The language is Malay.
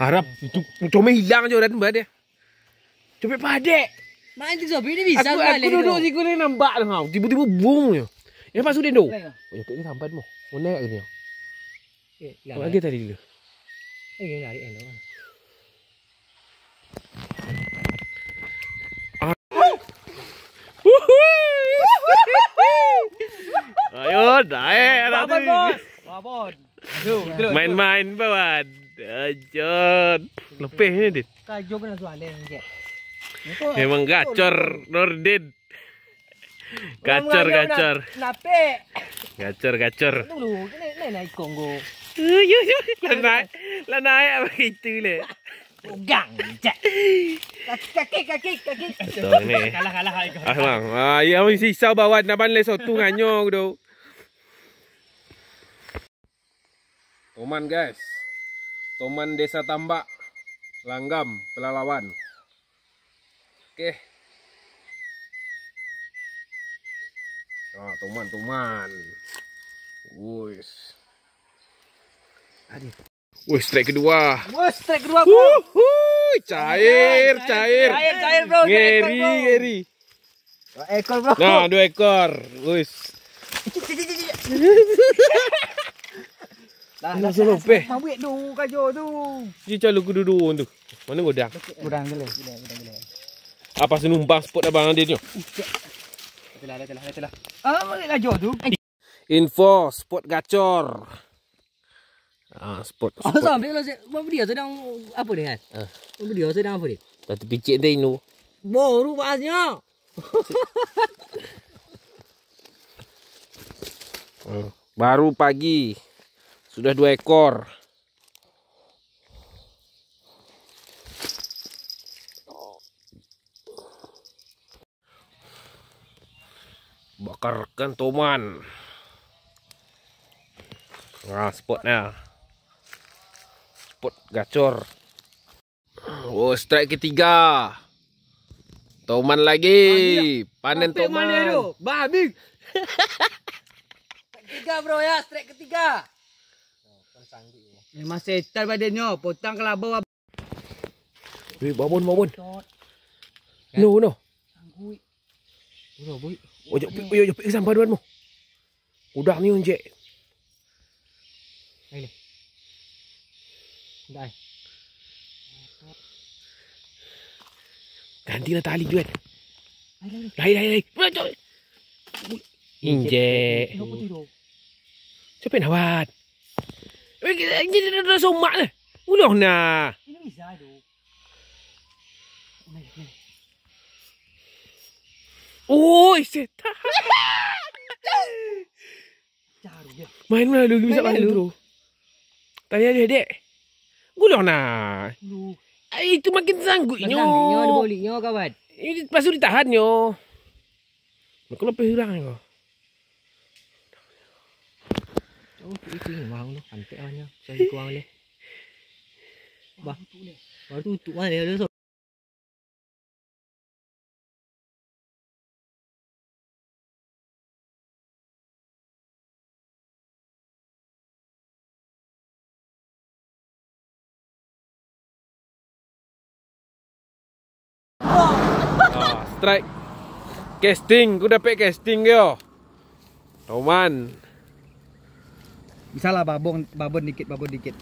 Harap ah, comel hilang je orang berada. Comel padek. Main tu Zobi ni bisa aku, aku duduk di ni nampak lah kau. Tiba-tiba boom je. Yang lepas tu dia duduk. Oh, yang ni sampai mu. Oh, naik ke ni? Oh eh, lari. Lagi tadi dulu. Eh, lari kan. Ah. Ayo, dah eh. Babon, bos. Main-main, Babon. Ajan. Lepih ni, Din. Kajo pun nak soalan Memang gacor, Nordin. Gacor, gacor. Lepih. Gacor, gacor. Dulu, kena naik ikon go. Ayo, ayo. Lah naik. Lah naik apa itu le. Ugang, Kaki, kaki, kaki. Betul Kalah, kalah. Ah, mang. Ah, ya, mesti sisau bawa. Nampak le sotu nganyo, kudu. Oman guys. Toman Desa Tambak Langgam Pelalawan Oke Nah, Toman Toman Wuis Aduh Wih, strike kedua. Wih, strike kedua, bro. Uh, cair, cair. Cair, cair, bro. Geri, geri. Dua ekor, bro. Nah, dua ekor. Wih. Dah dah selopeh. Mau buat dulu kayu tu. Dia calo kudu dulu tu. Mana eh? lah, gudang? Gudang gila. Gudang gila. Apa sih numpang spot abang dia tu? Telah lah, telah lah, telah. Ah, mau lagi tu. Info spot gacor. Ah, spot. Ah, sampai lah. Mau dia sedang apa dia? Ah, mau dia sedang apa ni? Tapi picit dia ini. Baru pasnya. Baru pagi. Sudah dua ekor. Bakar kentuman. Nah, spotnya. Spot gacor. Oh, strike ketiga. Toman lagi. Panen toman. Babi. ketiga bro ya, strike ketiga. sanggup ni. Memang setan badannya. Potong kelabu. Wei, babun babun. No no. Sanggup. Uno boi. Ojo pi ojo pi ke sampah duanmu. Udah ni unje. Ini. Dai. Ganti lah tali duit. Lai lai lai. Injek. Siapa nak buat? Weh, kita ada somak lah. Ulah nah. Ini bisa aduh. Ini bisa. Oi, setan. Main mana lah, lu bisa main lah, dulu. Tanya dia, Dek. Gulah nah. Ah, Ay, itu makin sanggup nyo. nyo boleh nyo kawan. Ini pasu ditahan nyo. Kalau pergi hilang nyo. Oh, itu ni mahang tu. Hantik lah ni. Saya ni. Bah. Baru tu utuk mana dia so. Strike. Casting. Aku dapat casting ke. Roman. Roman. Misalnya babon babon dikit babon dikit.